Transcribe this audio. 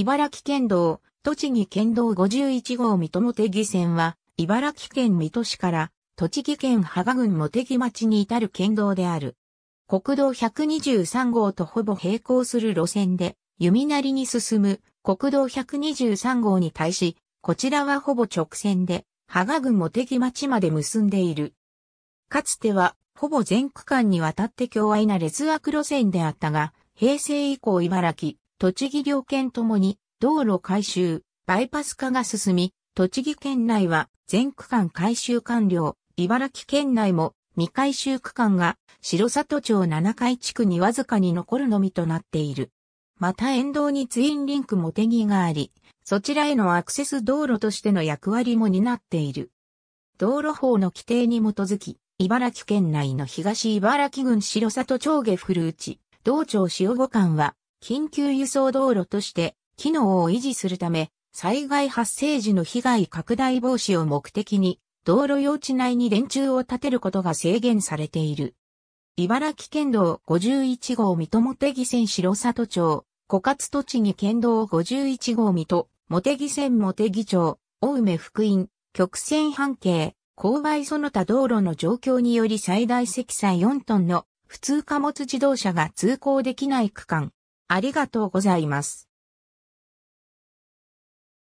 茨城県道、栃木県道51号水戸茂木線は、茨城県水戸市から、栃木県芳賀郡茂木町に至る県道である。国道123号とほぼ並行する路線で、弓なりに進む国道123号に対し、こちらはほぼ直線で、芳賀郡茂木町まで結んでいる。かつては、ほぼ全区間にわたって共愛な劣悪路線であったが、平成以降茨城、栃木両県ともに道路改修、バイパス化が進み、栃木県内は全区間改修完了、茨城県内も未改修区間が白里町7階地区にわずかに残るのみとなっている。また沿道にツインリンクも手木があり、そちらへのアクセス道路としての役割も担っている。道路法の規定に基づき、茨城県内の東茨城郡白里町下古内、道庁塩五間は、緊急輸送道路として機能を維持するため、災害発生時の被害拡大防止を目的に、道路用地内に電柱を建てることが制限されている。茨城県道51号水戸茂木線白里町、枯渇栃木県道51号水戸、茂木線茂木町、大梅福音、曲線半径、勾配その他道路の状況により最大積載4トンの普通貨物自動車が通行できない区間、ありがとうございます。